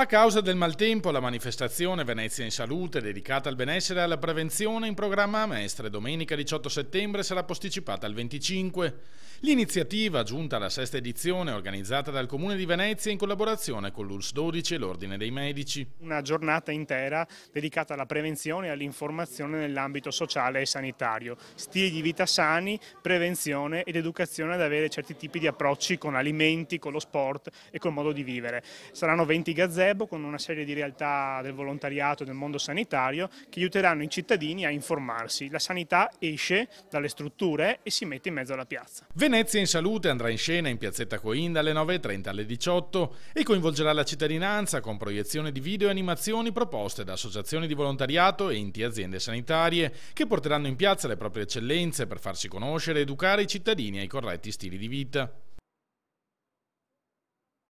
A causa del maltempo, la manifestazione Venezia in Salute, dedicata al benessere e alla prevenzione, in programma a Mestre domenica 18 settembre sarà posticipata al 25. L'iniziativa, giunta alla sesta edizione, organizzata dal Comune di Venezia in collaborazione con l'ULS 12 e l'Ordine dei Medici. Una giornata intera dedicata alla prevenzione e all'informazione nell'ambito sociale e sanitario. Stili di vita sani, prevenzione ed educazione ad avere certi tipi di approcci con alimenti, con lo sport e col modo di vivere. Saranno 20 gazzette club, con una serie di realtà del volontariato, del mondo sanitario, che aiuteranno i cittadini a informarsi. La sanità esce dalle strutture e si mette in mezzo alla piazza. Venezia in salute andrà in scena in piazzetta Coinda alle 9.30 alle 18 e coinvolgerà la cittadinanza con proiezione di video e animazioni proposte da associazioni di volontariato e enti e aziende sanitarie che porteranno in piazza le proprie eccellenze per farsi conoscere ed educare i cittadini ai corretti stili di vita.